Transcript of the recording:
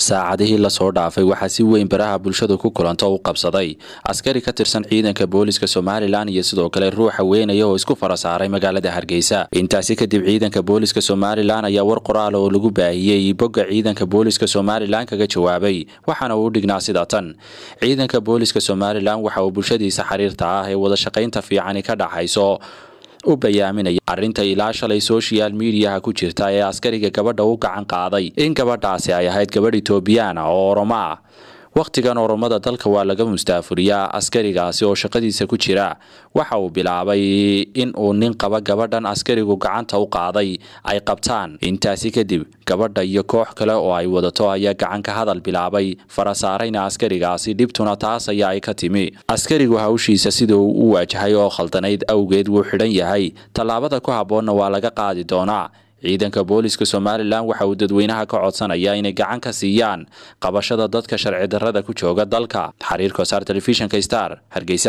saacadihii lasoo dhaafay waxaa si weyn baraha bulshadu ku kulanto u qabsaday askari ka tirsan ciidanka booliska somalilan iyo sidoo kale ruuxa weynaya oo isku fara saaray magaalada hargeysa intaasi kadib ciidanka booliska somalilan ayaa war qoraala oo lagu baahiyey bogga ciidanka booliska somalilan kaga jawaabay waxaana uu dhignaa sida tan ciidanka booliska somalilan waxa uu bulshadiisa xiriirta ah ee wada shaqaynta fiicani ka dhaxayso u bayaaminaya arrinta ilaa shalay social mediaha ku jirta ee askariga gabadha u gacan qaaday in gabadhaasi ay ahayd gabadh etoobiyana oo oroma ah wakhtigan oromada dalka waa laga mustaafuriyaa askarigaasi oo shaqadiisa ku jira waxa uu bilaabay in uu nin qaba gabadhan askarigu gacanta u qaaday ay qabtaan intaasi kadib gabadha iyo koox kale oo ay wadato ayaa gacan ka hadal bilaabay farasaarayna askarigaasi dhibtuna taas ayaa ay ka timi askarigu hawshiisa sida uu u waajahay oo khaldanayd awgeed wuu xidhan yahay tallaabada ku habboonna waa laga qaadi doonaa ciidanka booliska somalilan waxa uu dadweynaha ka codsanaya inay gacan ka siiyaan qabashada dadka sharci darada ku jooga dalka xariir kosaar telefishinka star hargeysa